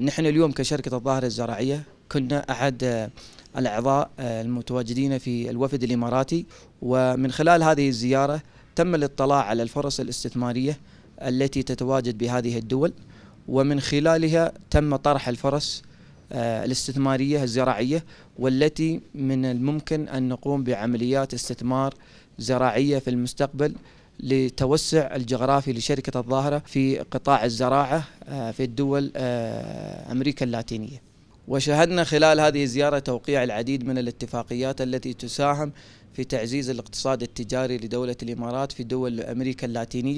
نحن اليوم كشركة الظاهرة الزراعية كنا أحد آه، الأعضاء آه، المتواجدين في الوفد الإماراتي ومن خلال هذه الزيارة تم الاطلاع على الفرص الاستثمارية التي تتواجد بهذه الدول ومن خلالها تم طرح الفرص آه، الاستثمارية الزراعية والتي من الممكن أن نقوم بعمليات استثمار زراعية في المستقبل لتوسع الجغرافي لشركة الظاهرة في قطاع الزراعة آه، في الدول آه، أمريكا اللاتينية وشهدنا خلال هذه الزيارة توقيع العديد من الاتفاقيات التي تساهم في تعزيز الاقتصاد التجاري لدولة الإمارات في دول أمريكا اللاتينية